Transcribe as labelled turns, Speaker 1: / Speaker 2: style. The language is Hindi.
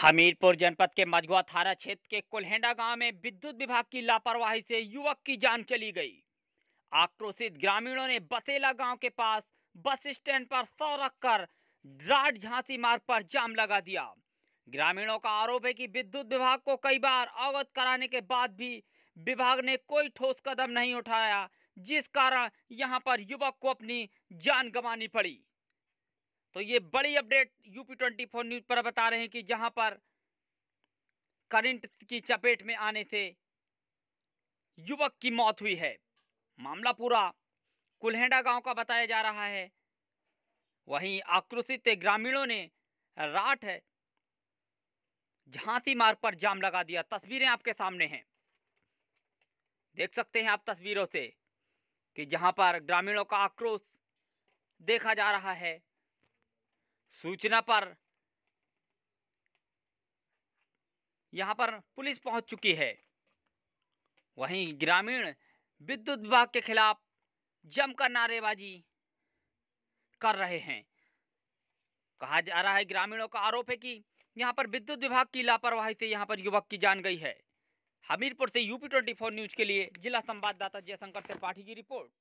Speaker 1: हमीरपुर जनपद के मझुआ थाना क्षेत्र के कोल्हेंडा गांव में विद्युत विभाग की लापरवाही से युवक की जान चली गई आक्रोशित ग्रामीणों ने बसेला गांव के पास बस स्टैंड पर सौ रखकर राड झांसी मार्ग पर जाम लगा दिया ग्रामीणों का आरोप है कि विद्युत विभाग को कई बार अवगत कराने के बाद भी विभाग ने कोई ठोस कदम नहीं उठाया जिस कारण यहां पर युवक को अपनी जान गंवानी पड़ी तो ये बड़ी update UP twenty four news पर बता रहे हैं कि जहां पर करंट की चपेट में आने से युवक की मौत हुई है मामला पूरा कुल्हेंडा गांव का बताया जा रहा है वहीं आक्रोशित ग्रामीणों ने राठ झांसी मार्ग पर जाम लगा दिया तस्वीरें आपके सामने हैं देख सकते हैं आप तस्वीरों से कि जहां पर ग्रामीणों का आक्रोश देखा जा रहा है सूचना पर यहाँ पर पुलिस पहुंच चुकी है वहीं ग्रामीण विद्युत विभाग के खिलाफ जमकर नारेबाजी कर रहे हैं कहा जा रहा है ग्रामीणों का आरोप है कि यहाँ पर विद्युत विभाग की लापरवाही से यहाँ पर युवक की जान गई है हमीरपुर से यूपी ट्वेंटी फोर न्यूज के लिए जिला संवाददाता जयशंकर त्रिपाठी की रिपोर्ट